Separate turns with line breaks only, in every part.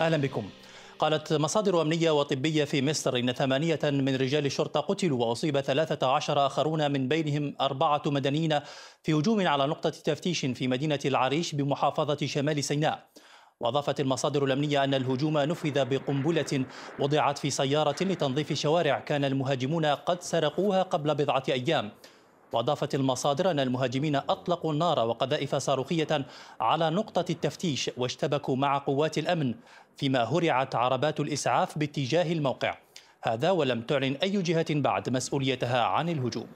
أهلا بكم قالت مصادر أمنية وطبية في مصر إن ثمانية من رجال الشرطة قتلوا وأصيب 13 آخرون من بينهم أربعة مدنيين في هجوم على نقطة تفتيش في مدينة العريش بمحافظة شمال سيناء وأضافت المصادر الأمنية أن الهجوم نفذ بقنبلة وضعت في سيارة لتنظيف شوارع كان المهاجمون قد سرقوها قبل بضعة أيام وأضافت المصادر أن المهاجمين أطلقوا النار وقذائف صاروخية على نقطة التفتيش واشتبكوا مع قوات الأمن فيما هرعت عربات الإسعاف باتجاه الموقع هذا ولم تعلن أي جهة بعد مسؤوليتها عن الهجوم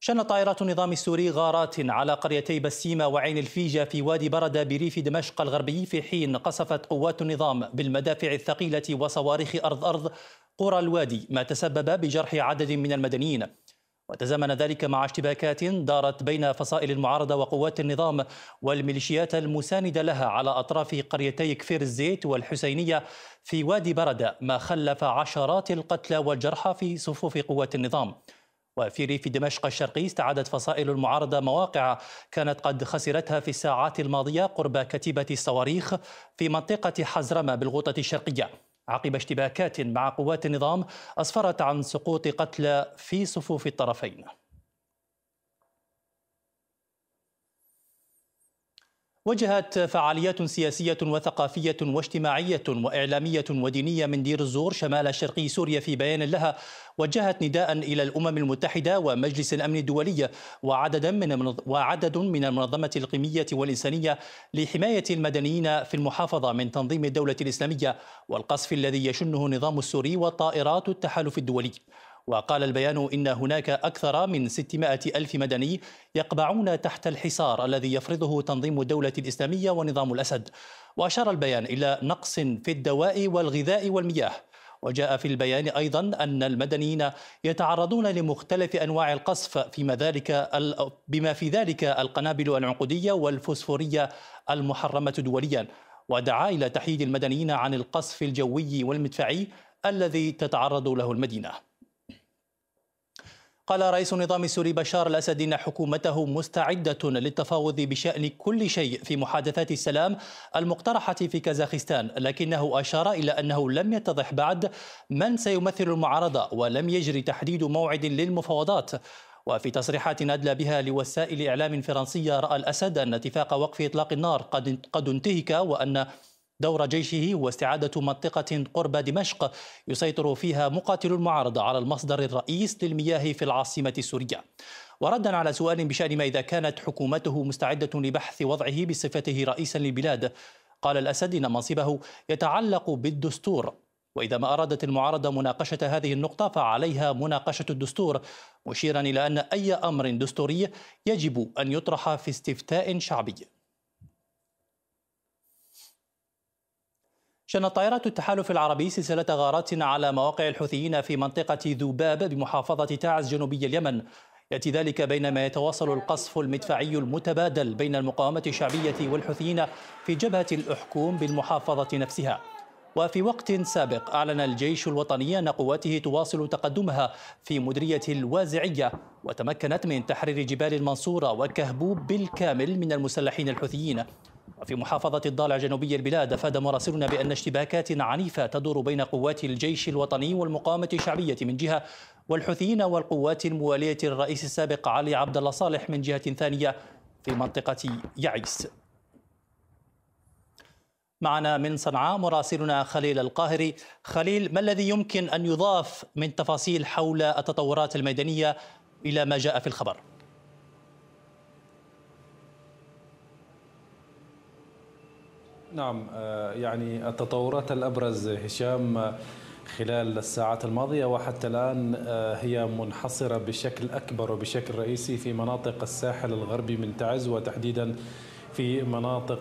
شنت طائرات النظام السوري غارات على قريتي بسيمة وعين الفيجة في وادي بردة بريف دمشق الغربي في حين قصفت قوات النظام بالمدافع الثقيلة وصواريخ أرض أرض قرى الوادي ما تسبب بجرح عدد من المدنيين وتزامن ذلك مع اشتباكات دارت بين فصائل المعارضة وقوات النظام والميليشيات المساندة لها على أطراف قريتي كفير الزيت والحسينية في وادي بردة ما خلف عشرات القتلى والجرحى في صفوف قوات النظام وفي ريف دمشق الشرقي استعادت فصائل المعارضة مواقع كانت قد خسرتها في الساعات الماضية قرب كتيبة الصواريخ في منطقة حزرمة بالغوطة الشرقية عقب اشتباكات مع قوات النظام أسفرت عن سقوط قتلى في صفوف الطرفين وجهت فعاليات سياسية وثقافية واجتماعية وإعلامية ودينية من دير الزور شمال شرقي سوريا في بيان لها وجهت نداء إلى الأمم المتحدة ومجلس الأمن الدولي وعددا من وعدد من المنظمة القيمية والإنسانية لحماية المدنيين في المحافظة من تنظيم الدولة الإسلامية والقصف الذي يشنه النظام السوري وطائرات التحالف الدولي وقال البيان إن هناك أكثر من 600 ألف مدني يقبعون تحت الحصار الذي يفرضه تنظيم الدولة الإسلامية ونظام الأسد وأشار البيان إلى نقص في الدواء والغذاء والمياه وجاء في البيان أيضا أن المدنيين يتعرضون لمختلف أنواع القصف فيما ذلك بما في ذلك القنابل العنقودية والفوسفورية المحرمة دوليا ودعا إلى تحييد المدنيين عن القصف الجوي والمدفعي الذي تتعرض له المدينه قال رئيس النظام السوري بشار الأسد إن حكومته مستعدة للتفاوض بشأن كل شيء في محادثات السلام المقترحة في كازاخستان لكنه أشار إلى أنه لم يتضح بعد من سيمثل المعارضة ولم يجري تحديد موعد للمفاوضات وفي تصريحات أدلى بها لوسائل إعلام فرنسية رأى الأسد أن اتفاق وقف إطلاق النار قد, قد انتهك وأن دور جيشه واستعادة منطقة قرب دمشق يسيطر فيها مقاتل المعارضة على المصدر الرئيس للمياه في العاصمة السورية وردا على سؤال بشأن ما إذا كانت حكومته مستعدة لبحث وضعه بصفته رئيسا للبلاد قال الأسد إن منصبه يتعلق بالدستور وإذا ما أرادت المعارضة مناقشة هذه النقطة فعليها مناقشة الدستور مشيرا إلى أن أي أمر دستوري يجب أن يطرح في استفتاء شعبي شنت طائرات التحالف العربي سلسلة غارات على مواقع الحوثيين في منطقة ذباب بمحافظة تعز جنوبي اليمن يأتي ذلك بينما يتواصل القصف المدفعي المتبادل بين المقاومة الشعبية والحوثيين في جبهة الأحكوم بالمحافظة نفسها وفي وقت سابق أعلن الجيش الوطني أن قواته تواصل تقدمها في مدرية الوازعية وتمكنت من تحرير جبال المنصورة وكهبوب بالكامل من المسلحين الحوثيين وفي محافظة الضالع جنوبي البلاد أفاد مراسلنا بأن اشتباكات عنيفة تدور بين قوات الجيش الوطني والمقاومة الشعبية من جهة والحوثيين والقوات الموالية للرئيس السابق علي عبد الله صالح من جهة ثانية في منطقة يعيس معنا من صنعاء مراسلنا خليل القاهري خليل ما الذي يمكن أن يضاف من تفاصيل حول التطورات الميدانية إلى ما جاء في الخبر؟
نعم آه، يعني التطورات الأبرز هشام آه، خلال الساعات الماضية وحتى الآن آه، هي منحصرة بشكل أكبر وبشكل رئيسي في مناطق الساحل الغربي من تعز وتحديدا في مناطق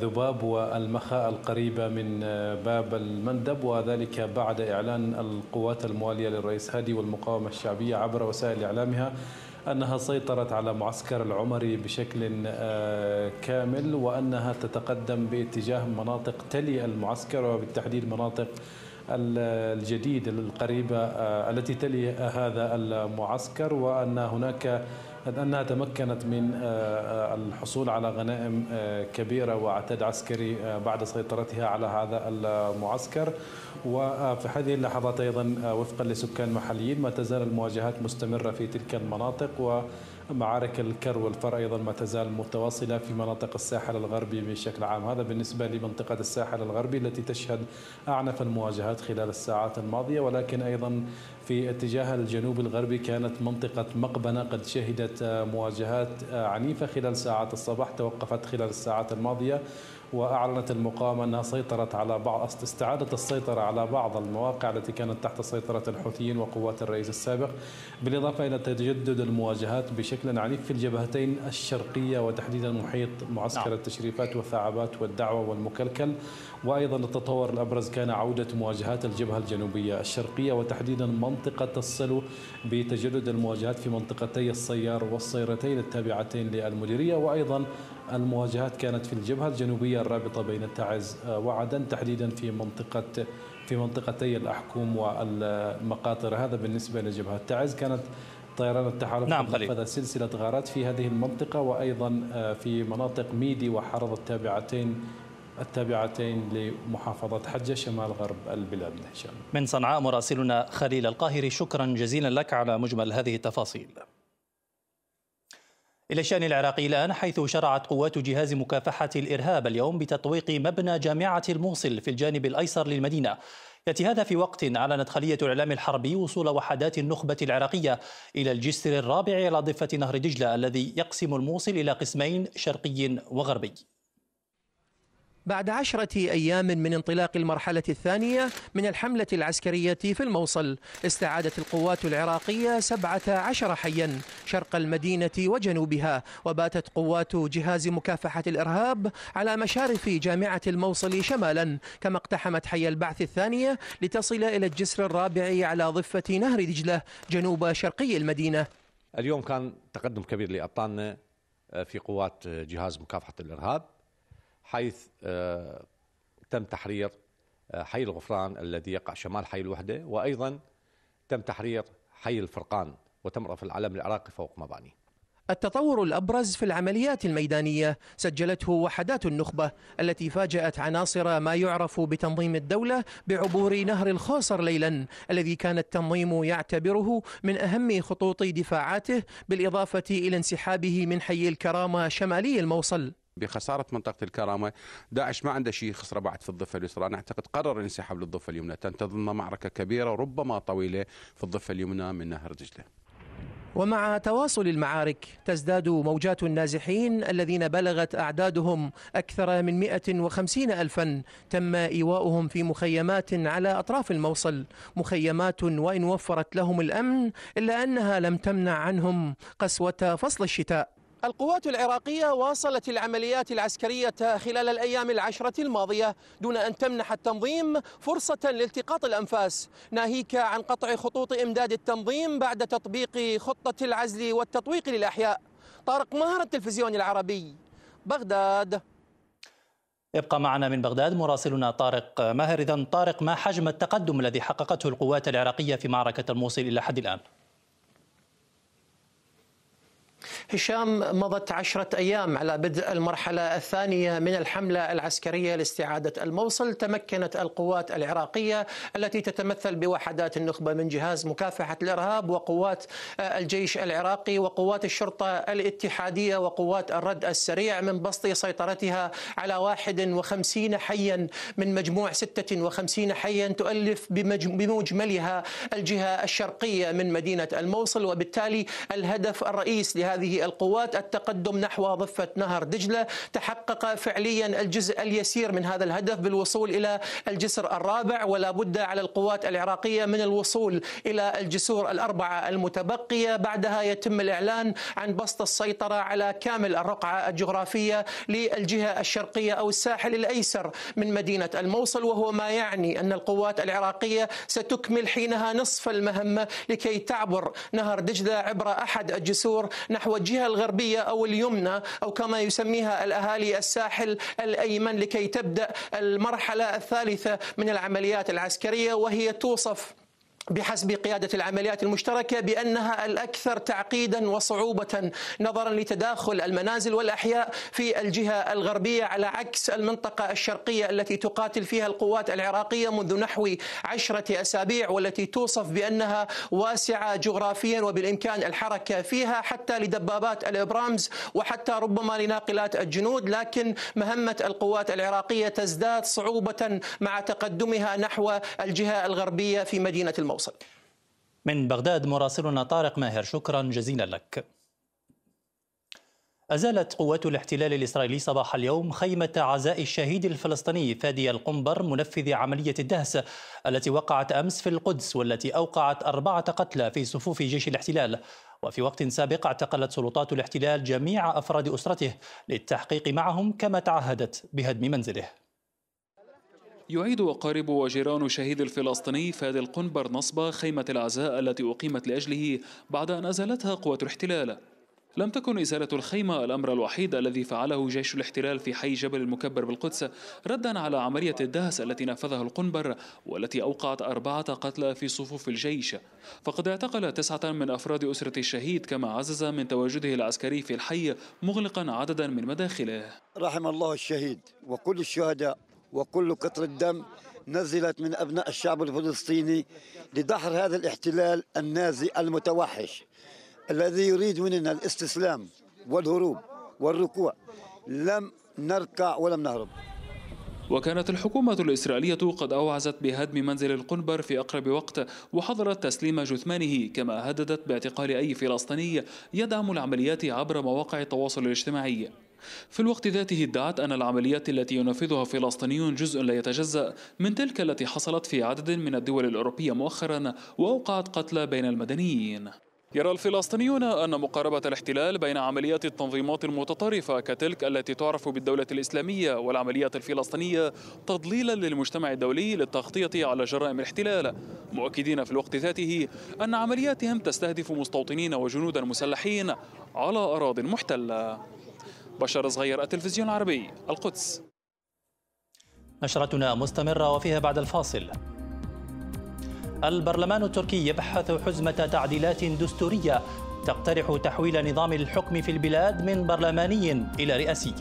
ذباب والمخاء القريبة من باب المندب وذلك بعد إعلان القوات الموالية للرئيس هادي والمقاومة الشعبية عبر وسائل إعلامها أنها سيطرت على معسكر العمري بشكل آه، كامل وأنها تتقدم باتجاه مناطق تلي المعسكر وبالتحديد مناطق الجديدة القريبة آه، التي تلي هذا المعسكر وأن هناك أنها تمكنت من آه، آه، الحصول على غنائم كبيرة وعتاد عسكري بعد سيطرتها على هذا المعسكر وفي هذه اللحظات أيضا وفقا لسكان محليين ما تزال المواجهات مستمرة في تلك المناطق و معارك الكر والفر أيضا ما تزال متواصلة في مناطق الساحل الغربي بشكل عام هذا بالنسبة لمنطقة الساحل الغربي التي تشهد أعنف المواجهات خلال الساعات الماضية ولكن أيضا في اتجاه الجنوب الغربي كانت منطقة مقبنة قد شهدت مواجهات عنيفة خلال ساعات الصباح توقفت خلال الساعات الماضية وأعلنت المقاومة أنها سيطرت على بعض استعادت السيطرة على بعض المواقع التي كانت تحت سيطرة الحوثيين وقوات الرئيس السابق بالإضافة إلى تجدد المواجهات بشكل عنيف في الجبهتين الشرقية وتحديدا محيط معسكر نعم. التشريفات والثعابات والدعوة والمكلكل وأيضا التطور الأبرز كان عودة مواجهات الجبهة الجنوبية الشرقية وتحديدا منطقة السلو بتجدد المواجهات في منطقتي الصيار والصيرتين التابعتين للمديرية وأيضا المواجهات كانت في الجبهة الجنوبية الرابطة بين تعز آه، وعدن تحديدا في منطقة في منطقتي الأحكوم والمقاطر هذا بالنسبة لجبهة تعز كانت طيران التحالف نعم نفذ سلسلة غارات في هذه المنطقة وأيضا آه، في مناطق ميدي وحرض التابعتين التابعتين لمحافظة حجة شمال غرب البلاد
من صنعاء مراسلنا خليل القاهري شكرا جزيلا لك على مجمل هذه التفاصيل إلى الشأن العراقي الآن حيث شرعت قوات جهاز مكافحة الإرهاب اليوم بتطويق مبنى جامعة الموصل في الجانب الأيسر للمدينة يأتي هذا في وقت أعلنت خلية الإعلام الحربي وصول وحدات النخبة العراقية إلى الجسر الرابع على ضفة نهر دجلة الذي يقسم الموصل إلى قسمين شرقي وغربي
بعد عشرة أيام من انطلاق المرحلة الثانية من الحملة العسكرية في الموصل استعادت القوات العراقية سبعة عشر حيا شرق المدينة وجنوبها وباتت قوات جهاز مكافحة الإرهاب على مشارف جامعة الموصل شمالا كما اقتحمت حي البعث الثانية لتصل إلى الجسر الرابع على ضفة نهر دجلة جنوب شرقي المدينة
اليوم كان تقدم كبير لأبطالنا آه، في
قوات جهاز مكافحة الإرهاب حيث آه، تم تحرير
آه، حي الغفران الذي يقع شمال حي الوحدة وأيضا تم تحرير حي الفرقان وتم رفع العلم العراقي فوق مباني
التطور الأبرز في العمليات الميدانية سجلته وحدات النخبة التي فاجأت عناصر ما يعرف بتنظيم الدولة بعبور نهر الخوصر ليلا الذي كان التنظيم يعتبره من أهم خطوط دفاعاته بالإضافة إلى انسحابه من حي الكرامة شمالي الموصل
بخساره منطقه الكرامه، داعش ما عنده شيء يخسره بعد في الضفه اليسرى، انا اعتقد قرر الانسحاب للضفه اليمنى، تنتظرنا معركه كبيره وربما طويله في الضفه اليمنى من نهر دجله.
ومع تواصل المعارك تزداد موجات النازحين الذين بلغت أعدادهم أكثر من 150 ألفا تم إيواؤهم في مخيمات على أطراف الموصل مخيمات وإن وفرت لهم الأمن إلا أنها لم تمنع عنهم قسوة فصل الشتاء القوات العراقية واصلت العمليات العسكرية خلال الأيام العشرة الماضية دون أن تمنح التنظيم فرصة لالتقاط الأنفاس ناهيك عن قطع خطوط إمداد التنظيم بعد تطبيق خطة العزل والتطويق للأحياء طارق مهر التلفزيون العربي بغداد
يبقى معنا من بغداد مراسلنا طارق ماهر إذا طارق ما حجم التقدم الذي حققته القوات العراقية في معركة الموصل إلى حد الآن؟
هشام مضت عشرة أيام على بدء المرحلة الثانية من الحملة العسكرية لاستعادة الموصل تمكنت القوات العراقية التي تتمثل بوحدات النخبة من جهاز مكافحة الإرهاب وقوات الجيش العراقي وقوات الشرطة الاتحادية وقوات الرد السريع من بسط سيطرتها على 51 حيا من مجموع 56 حيا تؤلف بمجملها الجهة الشرقية من مدينة الموصل وبالتالي الهدف الرئيس لهذا هذه القوات التقدم نحو ضفة نهر دجلة تحقق فعليا الجزء اليسير من هذا الهدف بالوصول إلى الجسر الرابع ولا بد على القوات العراقية من الوصول إلى الجسور الأربعة المتبقية بعدها يتم الإعلان عن بسط السيطرة على كامل الرقعة الجغرافية للجهة الشرقية أو الساحل الأيسر من مدينة الموصل وهو ما يعني أن القوات العراقية ستكمل حينها نصف المهمة لكي تعبر نهر دجلة عبر أحد الجسور نحو نحو الجهة الغربية أو اليمنى أو كما يسميها الأهالي الساحل الأيمن لكي تبدأ المرحلة الثالثة من العمليات العسكرية وهي توصف بحسب قيادة العمليات المشتركة بأنها الأكثر تعقيدا وصعوبة نظرا لتداخل المنازل والأحياء في الجهة الغربية على عكس المنطقة الشرقية التي تقاتل فيها القوات العراقية منذ نحو عشرة أسابيع والتي توصف بأنها واسعة جغرافيا وبالإمكان الحركة فيها حتى لدبابات الإبرامز وحتى ربما لناقلات الجنود لكن مهمة القوات العراقية تزداد صعوبة مع تقدمها نحو الجهة الغربية في مدينة الموصل الموصل
من بغداد مراسلنا طارق ماهر شكرا جزيلا لك أزالت قوات الاحتلال الإسرائيلي صباح اليوم خيمة عزاء الشهيد الفلسطيني فادي القنبر منفذ عملية الدهس التي وقعت أمس في القدس والتي أوقعت أربعة قتلى في صفوف جيش الاحتلال وفي وقت سابق اعتقلت سلطات الاحتلال جميع أفراد أسرته للتحقيق معهم كما تعهدت بهدم منزله
يعيد أقارب وجيران الشهيد الفلسطيني فادي القنبر نصب خيمة العزاء التي أقيمت لأجله بعد أن أزالتها قوة الاحتلال لم تكن إزالة الخيمة الأمر الوحيد الذي فعله جيش الاحتلال في حي جبل المكبر بالقدس ردا على عملية الدهس التي نفذها القنبر والتي أوقعت أربعة قتلى في صفوف الجيش فقد اعتقل تسعة من أفراد أسرة الشهيد كما عزز من تواجده العسكري في الحي مغلقا عددا من مداخله
رحم الله الشهيد وكل الشهداء وكل قطرة دم نزلت من أبناء الشعب الفلسطيني لدحر هذا الاحتلال النازي المتوحش الذي يريد مننا الاستسلام والهروب والركوع لم نركع ولم نهرب
وكانت الحكومة الإسرائيلية قد أوعزت بهدم منزل القنبر في أقرب وقت وحظرت تسليم جثمانه كما هددت باعتقال أي فلسطيني يدعم العمليات عبر مواقع التواصل الاجتماعي في الوقت ذاته ادعت أن العمليات التي ينفذها فلسطينيون جزء لا يتجزأ من تلك التي حصلت في عدد من الدول الأوروبية مؤخرا وأوقعت قتلى بين المدنيين يرى الفلسطينيون أن مقاربة الاحتلال بين عمليات التنظيمات المتطرفة كتلك التي تعرف بالدولة الإسلامية والعمليات الفلسطينية تضليلا للمجتمع الدولي للتغطية على جرائم الاحتلال مؤكدين في الوقت ذاته أن عملياتهم تستهدف مستوطنين وجنودا مسلحين على أراضي محتلة بشر صغير التلفزيون العربي القدس
نشرتنا مستمرة وفيها بعد الفاصل البرلمان التركي يبحث حزمة تعديلات دستورية تقترح تحويل نظام الحكم في البلاد من برلماني إلى رئاسي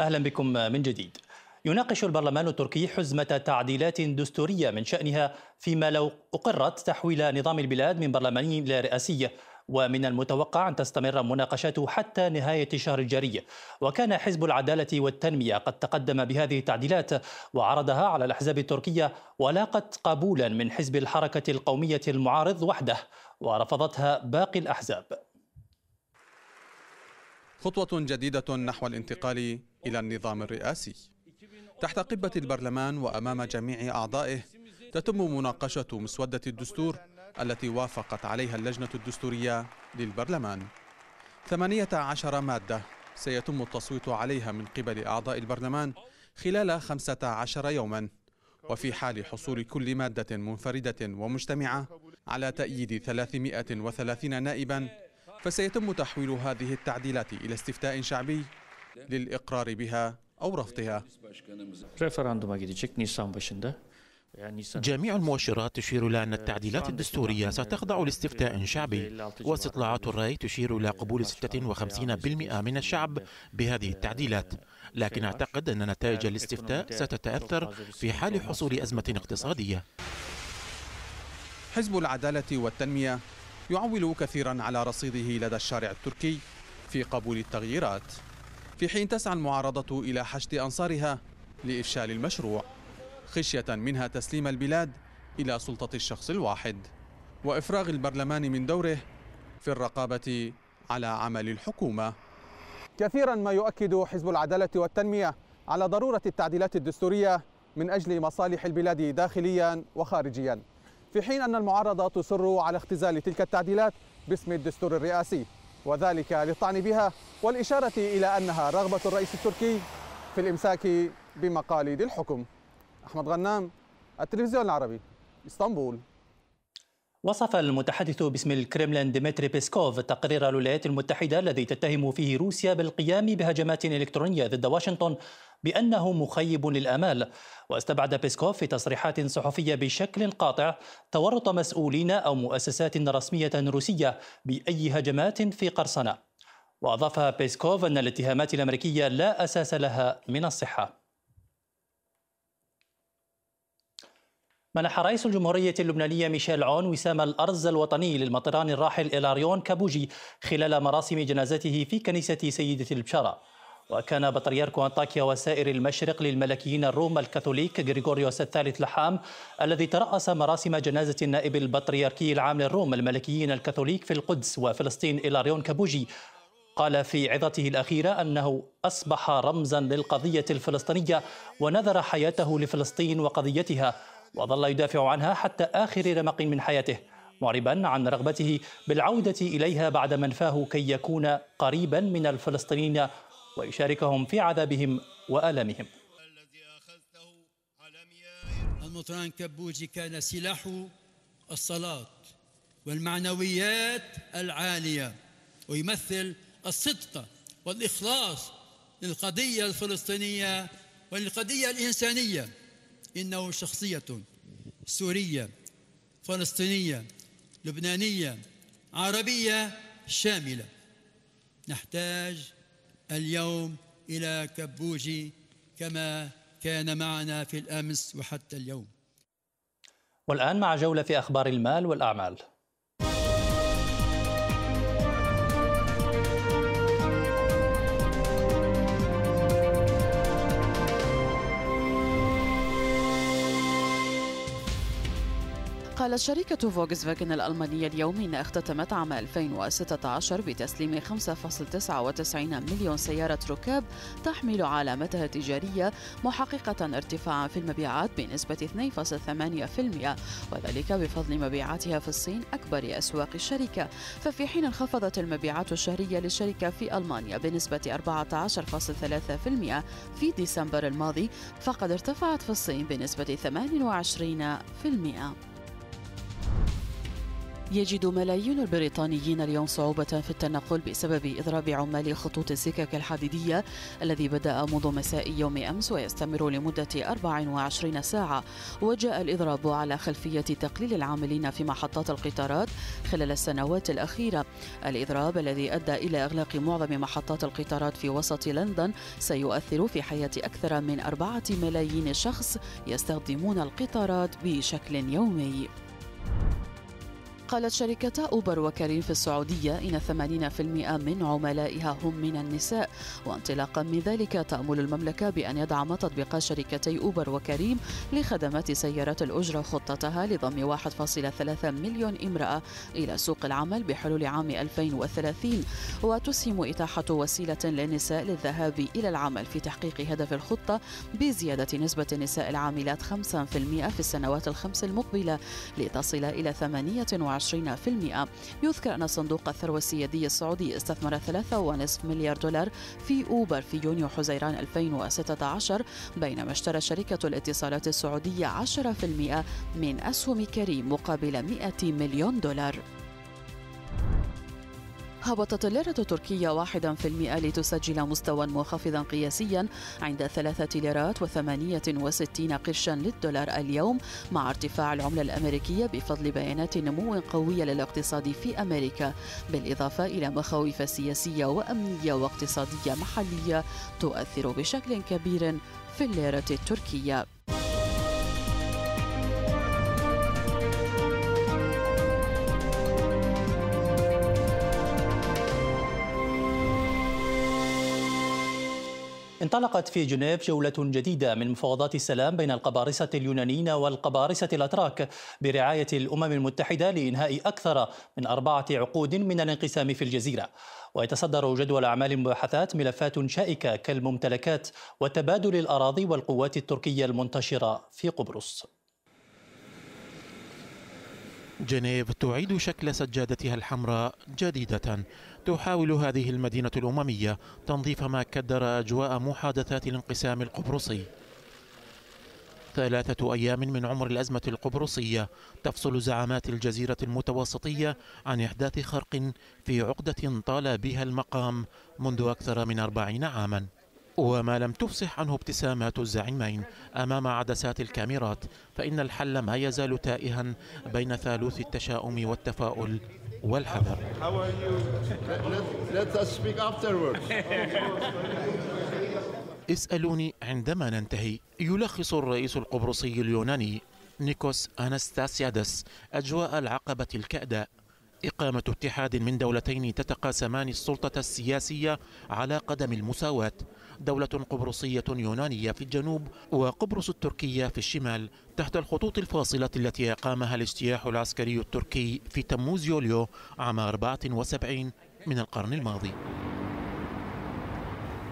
أهلا بكم من جديد يناقش البرلمان التركي حزمة تعديلات دستورية من شأنها فيما لو أقرت تحويل نظام البلاد من برلماني إلى رئاسي ومن المتوقع أن تستمر مناقشاته حتى نهاية الشهر الجاري وكان حزب العدالة والتنمية قد تقدم بهذه التعديلات وعرضها على الأحزاب التركية ولاقت قبولا من حزب الحركة القومية المعارض وحده ورفضتها باقي الأحزاب
خطوة جديدة نحو الانتقال إلى النظام الرئاسي تحت قبة البرلمان وأمام جميع أعضائه تتم مناقشة مسودة الدستور التي وافقت عليها اللجنة الدستورية للبرلمان 18 مادة سيتم التصويت عليها من قبل أعضاء البرلمان خلال 15 يوما وفي حال حصول كل مادة منفردة ومجتمعة على تأييد 330 نائبا فسيتم تحويل هذه التعديلات إلى استفتاء شعبي للإقرار بها أو رفضها.
يعني جميع المؤشرات تشير إلى أن آه، التعديلات الدستورية ستخضع لاستفتاء شعبي واستطلاعات الرأي تشير إلى قبول 56% من الشعب بهذه التعديلات لكن أعتقد أن نتائج الاستفتاء ستتأثر في حال حصول أزمة اقتصادية حزب
العدالة والتنمية يعول كثيرا على رصيده لدى الشارع التركي في قبول التغييرات في حين تسعى المعارضة إلى حشد أنصارها لإفشال المشروع خشية منها تسليم البلاد إلى سلطة الشخص الواحد وإفراغ البرلمان من دوره في الرقابة على عمل الحكومة كثيرا ما يؤكد حزب العدالة والتنمية على ضرورة التعديلات الدستورية من أجل مصالح البلاد داخليا وخارجيا في حين أن المعارضة تصر على اختزال تلك التعديلات باسم الدستور الرئاسي وذلك للطعن بها والإشارة إلى أنها رغبة الرئيس التركي في الإمساك بمقاليد الحكم أحمد غنام التلفزيون العربي اسطنبول
وصف المتحدث باسم الكرملين ديمتري بيسكوف تقرير الولايات المتحدة الذي تتهم فيه روسيا بالقيام بهجمات إلكترونية ضد واشنطن بأنه مخيب للآمال واستبعد بيسكوف في تصريحات صحفية بشكل قاطع تورط مسؤولين أو مؤسسات رسمية روسية بأي هجمات في قرصنة وأضاف بيسكوف أن الاتهامات الأمريكية لا أساس لها من الصحة منح رئيس الجمهورية اللبنانية ميشيل عون وسام الأرز الوطني للمطران الراحل إلاريون كابوجي خلال مراسم جنازته في كنيسة سيدة البشارة وكان بطريرك أنطاكيا وسائر المشرق للملكيين الروم الكاثوليك غريغوريوس الثالث لحام الذي ترأس مراسم جنازة النائب البطريركي العام للروم الملكيين الكاثوليك في القدس وفلسطين إلاريون كابوجي قال في عظته الأخيرة أنه أصبح رمزا للقضية الفلسطينية ونذر حياته لفلسطين وقضيتها وظل يدافع عنها حتى آخر رمق من حياته معربا عن رغبته بالعودة إليها بعد منفاه كي يكون قريبا من الفلسطينيين ويشاركهم في عذابهم وآلامهم
المطران كبوجي كان سلاح الصلاة والمعنويات العالية ويمثل الصدق والإخلاص للقضية الفلسطينية وللقضية الإنسانية إنه شخصية سورية فلسطينية لبنانية عربية شاملة نحتاج اليوم إلى كبوجي كما كان
معنا في الأمس وحتى اليوم والآن مع جولة في أخبار المال والأعمال
قالت شركة فاجن الألمانية اليوم إن اختتمت عام 2016 بتسليم 5.99 مليون سيارة ركاب تحمل علامتها التجارية محققة ارتفاعا في المبيعات بنسبة 2.8% وذلك بفضل مبيعاتها في الصين أكبر أسواق الشركة ففي حين انخفضت المبيعات الشهرية للشركة في ألمانيا بنسبة 14.3% في ديسمبر الماضي فقد ارتفعت في الصين بنسبة 28% يجد ملايين البريطانيين اليوم صعوبة في التنقل بسبب إضراب عمال خطوط السكك الحديدية الذي بدأ منذ مساء يوم أمس ويستمر لمدة 24 ساعة وجاء الإضراب على خلفية تقليل العاملين في محطات القطارات خلال السنوات الأخيرة الإضراب الذي أدى إلى إغلاق معظم محطات القطارات في وسط لندن سيؤثر في حياة أكثر من أربعة ملايين شخص يستخدمون القطارات بشكل يومي قالت شركتا أوبر وكريم في السعودية إن 80% من عملائها هم من النساء وانطلاقا من ذلك تأمل المملكة بأن يدعم تطبيق شركتي أوبر وكريم لخدمات سيارات الأجرة خطتها لضم 1.3 مليون امرأة إلى سوق العمل بحلول عام 2030 وتسهم إتاحة وسيلة للنساء للذهاب إلى العمل في تحقيق هدف الخطة بزيادة نسبة النساء العاملات 5% في السنوات الخمس المقبلة لتصل إلى 28 يذكر أن صندوق الثروة السيادي السعودي استثمر 3.5 مليار دولار في أوبر في يونيو حزيران 2016 بينما اشترى شركة الاتصالات السعودية 10% من أسهم كريم مقابل 100 مليون دولار هبطت الليرة التركية 1% لتسجل مستوى منخفضا قياسيا عند ثلاثة ليرات و68 قرشا للدولار اليوم مع ارتفاع العملة الأمريكية بفضل بيانات نمو قوية للاقتصاد في أمريكا بالإضافة إلى مخاوف سياسية وأمنية واقتصادية محلية تؤثر بشكل كبير في الليرة التركية
انطلقت في جنيف جولة جديدة من مفاوضات السلام بين القبارصة اليونانيين والقبارصة الأتراك برعاية الأمم المتحدة لإنهاء أكثر من أربعة عقود من الانقسام في الجزيرة ويتصدر جدول أعمال المباحثات ملفات شائكة كالممتلكات وتبادل الأراضي والقوات التركية المنتشرة في قبرص جنيف
تعيد شكل سجادتها الحمراء جديدة تحاول هذه المدينة الأممية تنظيف ما كدر أجواء محادثات الانقسام القبرصي ثلاثة أيام من عمر الأزمة القبرصية تفصل زعامات الجزيرة المتوسطية عن إحداث خرق في عقدة طال بها المقام منذ أكثر من أربعين عاماً وما لم تفصح عنه ابتسامات الزعيمين أمام عدسات الكاميرات فإن الحل ما يزال تائها بين ثالوث التشاؤم والتفاؤل والحذر اسألوني عندما ننتهي يلخص الرئيس القبرصي اليوناني نيكوس أنستاسيادس أجواء العقبة الكأداء إقامة اتحاد من دولتين تتقاسمان السلطة السياسية على قدم المساواة دولة قبرصية يونانية في الجنوب وقبرص التركية في الشمال تحت الخطوط الفاصلة التي أقامها الاجتياح العسكري التركي في تموز يوليو عام 74 من القرن الماضي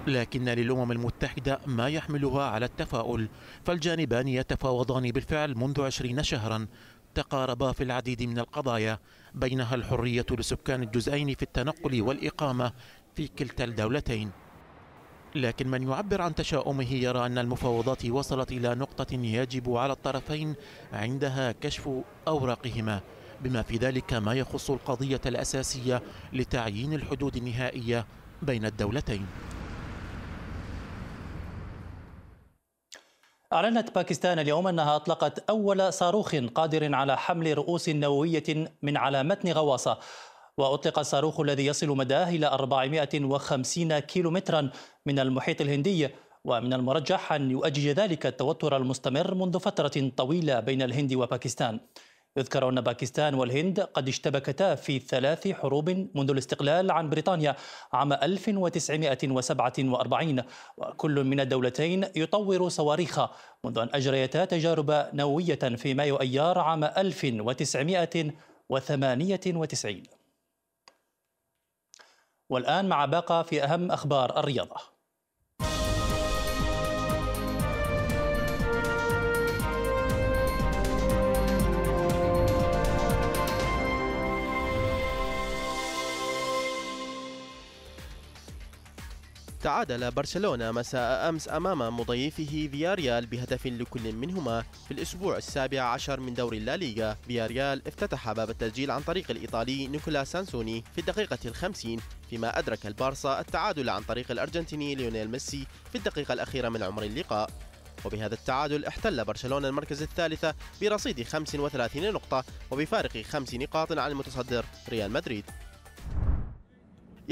لكن للأمم المتحدة ما يحملها على التفاؤل فالجانبان يتفاوضان بالفعل منذ عشرين شهرا تقاربا في العديد من القضايا بينها الحرية لسكان الجزئين في التنقل والإقامة في كلتا الدولتين لكن من يعبر عن تشاؤمه يرى أن المفاوضات وصلت إلى نقطة يجب على الطرفين عندها كشف أوراقهما بما في ذلك ما يخص القضية الأساسية لتعيين الحدود النهائية بين
الدولتين أعلنت باكستان اليوم أنها أطلقت أول صاروخ قادر على حمل رؤوس نووية من على متن غواصة وأطلق الصاروخ الذي يصل مداه إلى 450 كيلومترا من المحيط الهندي ومن المرجح أن يؤجج ذلك التوتر المستمر منذ فترة طويلة بين الهند وباكستان يذكر أن باكستان والهند قد اشتبكتا في ثلاث حروب منذ الاستقلال عن بريطانيا عام 1947 وكل من الدولتين يطور صواريخ منذ أن أجريتا تجارب نووية في مايو أيار عام 1998 والآن مع باقة في أهم أخبار الرياضة
تعادل برشلونة مساء أمس أمام مضيفه فياريال بهدف لكل منهما في الأسبوع السابع عشر من دوري الليغا فياريال افتتح باب التسجيل عن طريق الإيطالي نيكولا سانسوني في الدقيقة الخمسين فيما أدرك البارسا التعادل عن طريق الأرجنتيني ليونيل ميسي في الدقيقة الأخيرة من عمر اللقاء وبهذا التعادل احتل برشلونة المركز الثالث برصيد 35 نقطة وبفارق خمس نقاط عن المتصدر ريال مدريد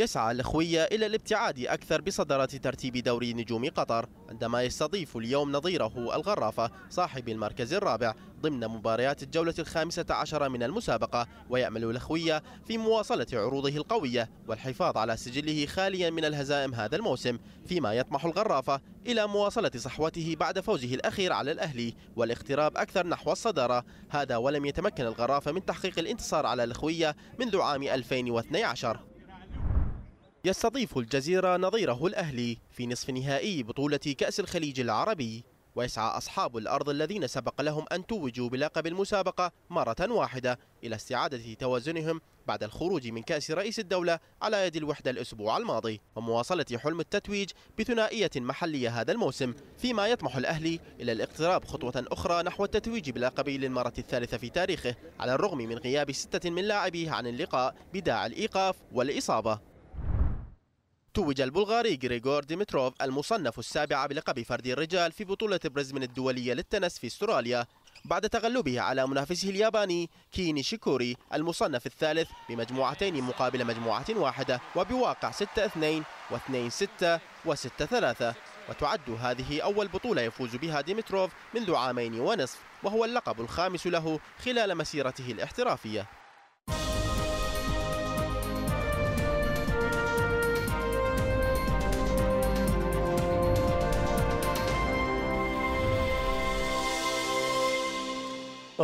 يسعى الأخوية إلى الابتعاد أكثر بصدارة ترتيب دوري نجوم قطر عندما يستضيف اليوم نظيره الغرافة صاحب المركز الرابع ضمن مباريات الجولة الخامسة عشر من المسابقة ويأمل الأخوية في مواصلة عروضه القوية والحفاظ على سجله خاليا من الهزائم هذا الموسم فيما يطمح الغرافة إلى مواصلة صحوته بعد فوزه الأخير على الأهلي والاقتراب أكثر نحو الصدارة هذا ولم يتمكن الغرافة من تحقيق الانتصار على الأخوية منذ عام 2012 يستضيف الجزيرة نظيره الأهلي في نصف نهائي بطولة كأس الخليج العربي ويسعى أصحاب الأرض الذين سبق لهم أن توجوا بلقب المسابقة مرة واحدة إلى استعادة توازنهم بعد الخروج من كأس رئيس الدولة على يد الوحدة الأسبوع الماضي ومواصلة حلم التتويج بثنائية محلية هذا الموسم فيما يطمح الأهلي إلى الاقتراب خطوة أخرى نحو التتويج بلقب للمرة الثالثة في تاريخه على الرغم من غياب ستة من لاعبيه عن اللقاء بداعي الإيقاف والإصابة توج البلغاري غريغور ديمتروف المصنف السابع بلقب فرد الرجال في بطولة بريزمن الدولية للتنس في استراليا بعد تغلبه على منافسه الياباني كيني شيكوري المصنف الثالث بمجموعتين مقابل مجموعة واحدة وبواقع 6-2 و2-6 و6-3 وتعد هذه أول بطولة يفوز بها ديمتروف منذ عامين ونصف وهو اللقب الخامس له خلال مسيرته الاحترافية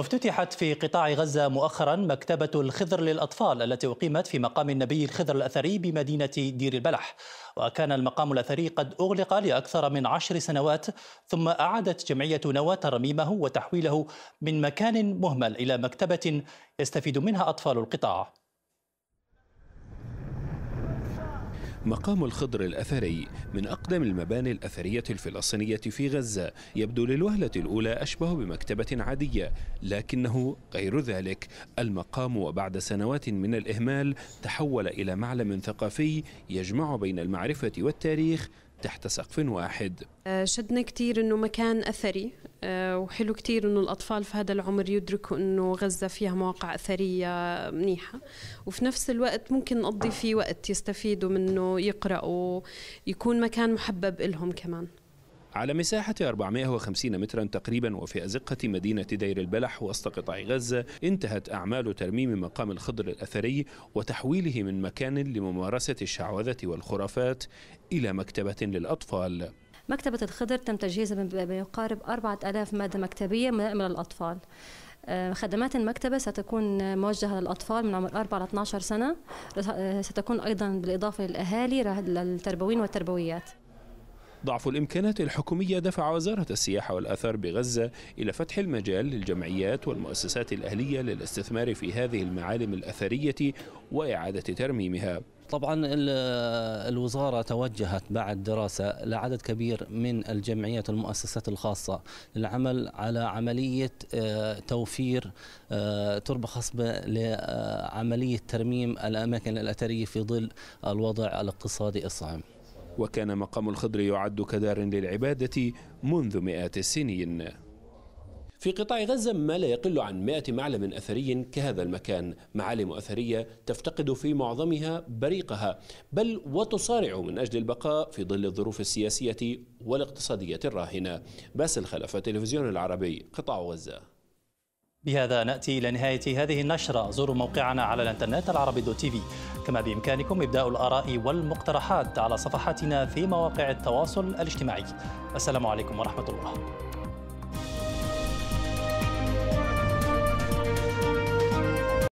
افتتحت في قطاع غزة مؤخرا مكتبة الخضر للأطفال التي أقيمت في مقام النبي الخضر الأثري بمدينة دير البلح وكان المقام الأثري قد أغلق لأكثر من عشر سنوات ثم أعادت جمعية نوى ترميمه وتحويله من مكان مهمل إلى مكتبة يستفيد منها أطفال القطاع
مقام الخضر الأثري من أقدم المباني الأثرية الفلسطينية في غزة يبدو للوهلة الأولى أشبه بمكتبة عادية لكنه غير ذلك المقام وبعد سنوات من الإهمال تحول إلى معلم ثقافي يجمع بين المعرفة والتاريخ تحت سقف واحد
آه، شدنا كتير أنه مكان أثري آه، وحلو كتير أنه الأطفال في هذا العمر يدركوا أنه غزة فيها مواقع أثرية منيحة وفي نفس الوقت ممكن نقضي فيه وقت يستفيدوا منه يقرأوا يكون مكان محبب إلهم كمان
على مساحة 450 مترا تقريبا وفي أزقة مدينة دير البلح وسط قطاع غزة انتهت أعمال ترميم مقام الخضر الأثري وتحويله من مكان لممارسة الشعوذة والخرافات إلى مكتبة للأطفال
مكتبة الخضر تم تجهيزها بما يقارب 4000 مادة مكتبية من الأطفال آه، خدمات المكتبة ستكون موجهة للأطفال من عمر 4 ل 12 سنة آه، ستكون أيضا بالإضافة للأهالي للتربويين والتربويات
ضعف الإمكانات الحكومية دفع وزارة السياحة والاثار بغزة إلى فتح المجال للجمعيات والمؤسسات الأهلية للاستثمار في هذه المعالم الأثرية وإعادة ترميمها طبعا الوزارة
توجهت بعد دراسة لعدد كبير من الجمعيات والمؤسسات الخاصة للعمل على عملية آه، توفير آه، تربة خصبة لعملية ترميم الأماكن الأثرية في ظل الوضع الاقتصادي الصعب
وكان مقام الخضر يعد كدار للعبادة منذ مئات السنين في قطاع غزة ما لا يقل عن 100 معلم أثري كهذا المكان معالم أثرية تفتقد في معظمها بريقها بل وتصارع من أجل البقاء في ظل الظروف السياسية والاقتصادية الراهنة باسل خلف تلفزيون العربي قطاع غزة
بهذا نأتي إلى نهاية هذه النشرة زوروا موقعنا على الانترنت العربي دوت تي في كما بإمكانكم إبداء الآراء والمقترحات على صفحاتنا في مواقع التواصل الاجتماعي السلام عليكم ورحمة الله